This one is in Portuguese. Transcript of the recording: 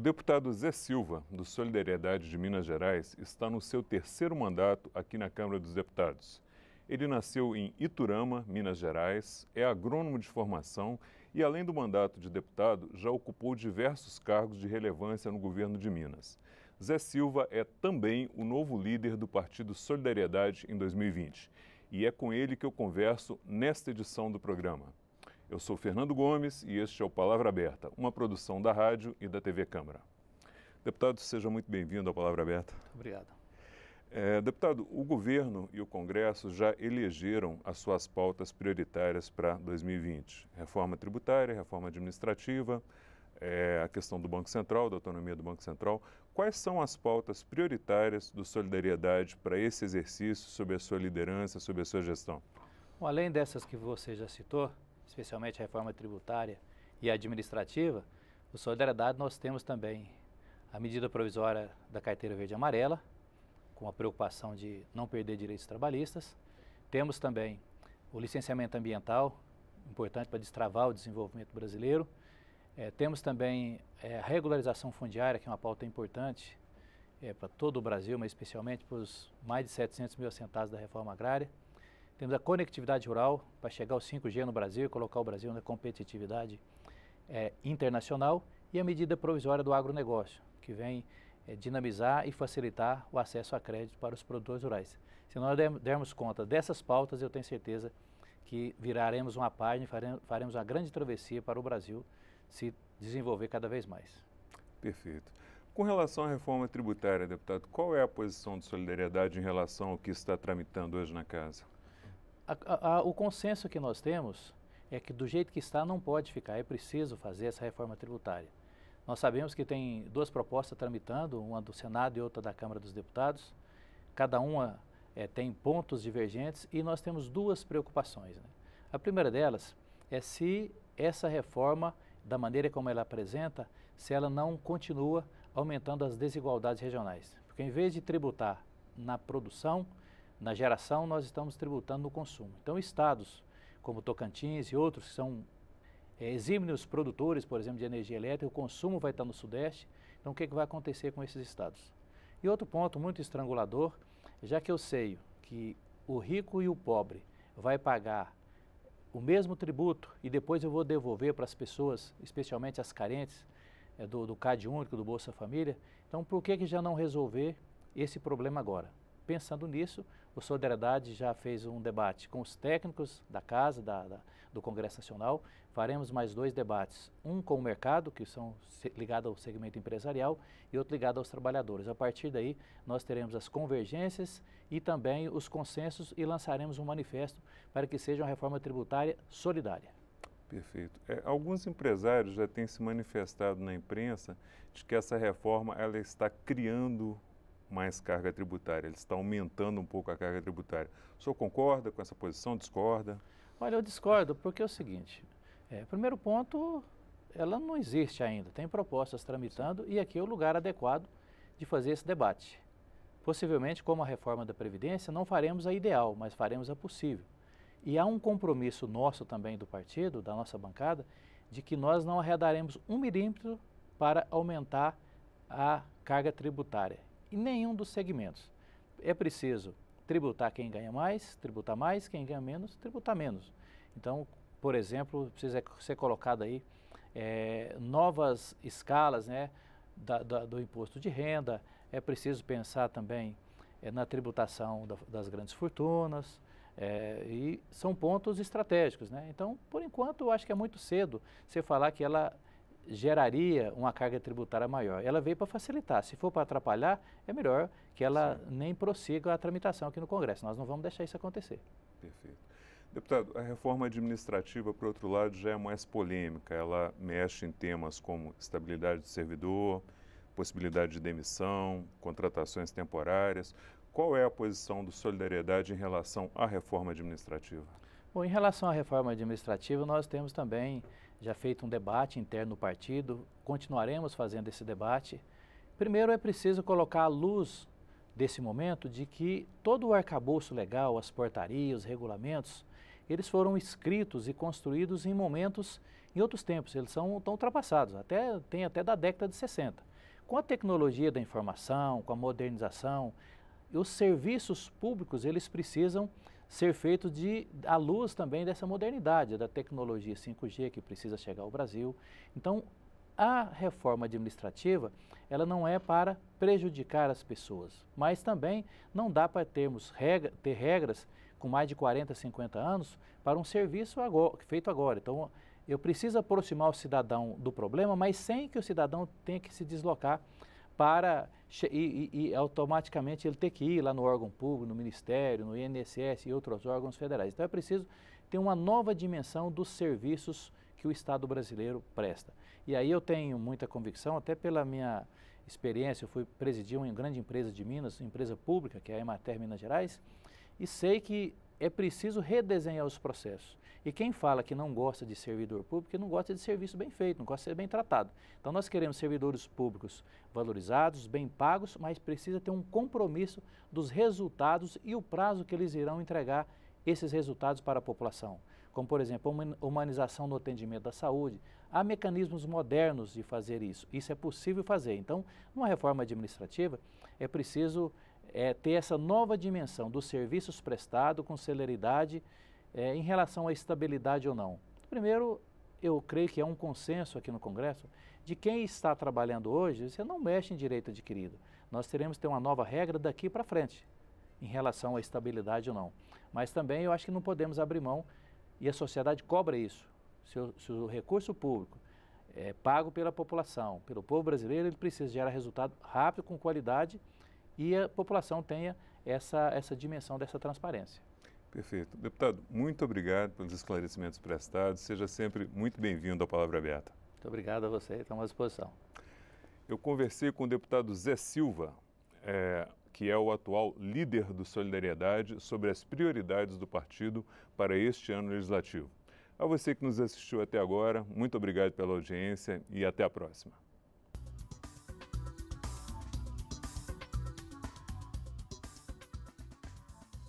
O deputado Zé Silva, do Solidariedade de Minas Gerais, está no seu terceiro mandato aqui na Câmara dos Deputados. Ele nasceu em Iturama, Minas Gerais, é agrônomo de formação e, além do mandato de deputado, já ocupou diversos cargos de relevância no governo de Minas. Zé Silva é também o novo líder do Partido Solidariedade em 2020. E é com ele que eu converso nesta edição do programa. Eu sou Fernando Gomes e este é o Palavra Aberta, uma produção da rádio e da TV Câmara. Deputado, seja muito bem-vindo ao Palavra Aberta. Obrigado. É, deputado, o governo e o Congresso já elegeram as suas pautas prioritárias para 2020: reforma tributária, reforma administrativa, é, a questão do Banco Central, da autonomia do Banco Central. Quais são as pautas prioritárias do Solidariedade para esse exercício, sob a sua liderança, sob a sua gestão? Bom, além dessas que você já citou, especialmente a reforma tributária e administrativa, o Solidariedade nós temos também a medida provisória da carteira verde e amarela, com a preocupação de não perder direitos trabalhistas. Temos também o licenciamento ambiental, importante para destravar o desenvolvimento brasileiro. É, temos também é, a regularização fundiária, que é uma pauta importante é, para todo o Brasil, mas especialmente para os mais de 700 mil assentados da reforma agrária temos a conectividade rural para chegar ao 5G no Brasil e colocar o Brasil na competitividade é, internacional e a medida provisória do agronegócio, que vem é, dinamizar e facilitar o acesso a crédito para os produtores rurais. Se nós dermos conta dessas pautas, eu tenho certeza que viraremos uma página e faremos uma grande travessia para o Brasil se desenvolver cada vez mais. Perfeito. Com relação à reforma tributária, deputado, qual é a posição de solidariedade em relação ao que está tramitando hoje na Casa? A, a, o consenso que nós temos é que do jeito que está não pode ficar, é preciso fazer essa reforma tributária. Nós sabemos que tem duas propostas tramitando, uma do Senado e outra da Câmara dos Deputados. Cada uma é, tem pontos divergentes e nós temos duas preocupações. Né? A primeira delas é se essa reforma, da maneira como ela apresenta, se ela não continua aumentando as desigualdades regionais. Porque em vez de tributar na produção, na geração, nós estamos tributando no consumo. Então, estados como Tocantins e outros que são é, exímios produtores, por exemplo, de energia elétrica, o consumo vai estar no Sudeste. Então, o que, é que vai acontecer com esses estados? E outro ponto muito estrangulador, já que eu sei que o rico e o pobre vai pagar o mesmo tributo e depois eu vou devolver para as pessoas, especialmente as carentes, é, do, do CAD único, do Bolsa Família, então por que, que já não resolver esse problema agora? Pensando nisso, o Solidariedade já fez um debate com os técnicos da Casa, da, da, do Congresso Nacional. Faremos mais dois debates, um com o mercado, que são ligados ao segmento empresarial, e outro ligado aos trabalhadores. A partir daí, nós teremos as convergências e também os consensos e lançaremos um manifesto para que seja uma reforma tributária solidária. Perfeito. É, alguns empresários já têm se manifestado na imprensa de que essa reforma ela está criando mais carga tributária, ele está aumentando um pouco a carga tributária. O senhor concorda com essa posição? Discorda? Olha, eu discordo porque é o seguinte: é, primeiro ponto, ela não existe ainda, tem propostas tramitando e aqui é o lugar adequado de fazer esse debate. Possivelmente, como a reforma da Previdência, não faremos a ideal, mas faremos a possível. E há um compromisso nosso também do partido, da nossa bancada, de que nós não arredaremos um milímetro para aumentar a carga tributária em nenhum dos segmentos. É preciso tributar quem ganha mais, tributar mais, quem ganha menos, tributar menos. Então, por exemplo, precisa ser colocado aí é, novas escalas né, da, da, do imposto de renda, é preciso pensar também é, na tributação da, das grandes fortunas, é, e são pontos estratégicos. Né? Então, por enquanto, eu acho que é muito cedo você falar que ela geraria uma carga tributária maior. Ela veio para facilitar. Se for para atrapalhar, é melhor que ela Sim. nem prossiga a tramitação aqui no Congresso. Nós não vamos deixar isso acontecer. Perfeito. Deputado, a reforma administrativa, por outro lado, já é mais polêmica. Ela mexe em temas como estabilidade do servidor, possibilidade de demissão, contratações temporárias. Qual é a posição do Solidariedade em relação à reforma administrativa? Bom, em relação à reforma administrativa, nós temos também já feito um debate interno no partido, continuaremos fazendo esse debate. Primeiro é preciso colocar à luz desse momento de que todo o arcabouço legal, as portarias, os regulamentos, eles foram escritos e construídos em momentos, em outros tempos, eles são tão ultrapassados, até, tem até da década de 60. Com a tecnologia da informação, com a modernização, os serviços públicos, eles precisam ser feito de, à luz também dessa modernidade, da tecnologia 5G que precisa chegar ao Brasil. Então, a reforma administrativa, ela não é para prejudicar as pessoas, mas também não dá para termos regra, ter regras com mais de 40, 50 anos para um serviço agora, feito agora. Então, eu preciso aproximar o cidadão do problema, mas sem que o cidadão tenha que se deslocar para e, e, e, automaticamente ele ter que ir lá no órgão público, no Ministério, no INSS e outros órgãos federais. Então é preciso ter uma nova dimensão dos serviços que o Estado brasileiro presta. E aí eu tenho muita convicção, até pela minha experiência, eu fui presidir uma grande empresa de Minas, uma empresa pública, que é a Emater Minas Gerais, e sei que é preciso redesenhar os processos. E quem fala que não gosta de servidor público, não gosta de serviço bem feito, não gosta de ser bem tratado. Então nós queremos servidores públicos valorizados, bem pagos, mas precisa ter um compromisso dos resultados e o prazo que eles irão entregar esses resultados para a população. Como, por exemplo, a humanização no atendimento da saúde. Há mecanismos modernos de fazer isso. Isso é possível fazer. Então, numa reforma administrativa, é preciso é, ter essa nova dimensão dos serviços prestados com celeridade é, em relação à estabilidade ou não. Primeiro, eu creio que é um consenso aqui no Congresso de quem está trabalhando hoje, você não mexe em direito adquirido. Nós teremos que ter uma nova regra daqui para frente em relação à estabilidade ou não. Mas também eu acho que não podemos abrir mão, e a sociedade cobra isso. Se o, se o recurso público é pago pela população, pelo povo brasileiro, ele precisa gerar resultado rápido, com qualidade, e a população tenha essa, essa dimensão dessa transparência. Perfeito. Deputado, muito obrigado pelos esclarecimentos prestados. Seja sempre muito bem-vindo à Palavra Aberta. Muito obrigado a você, estamos à disposição. Eu conversei com o deputado Zé Silva, é, que é o atual líder do Solidariedade, sobre as prioridades do partido para este ano legislativo. A você que nos assistiu até agora, muito obrigado pela audiência e até a próxima.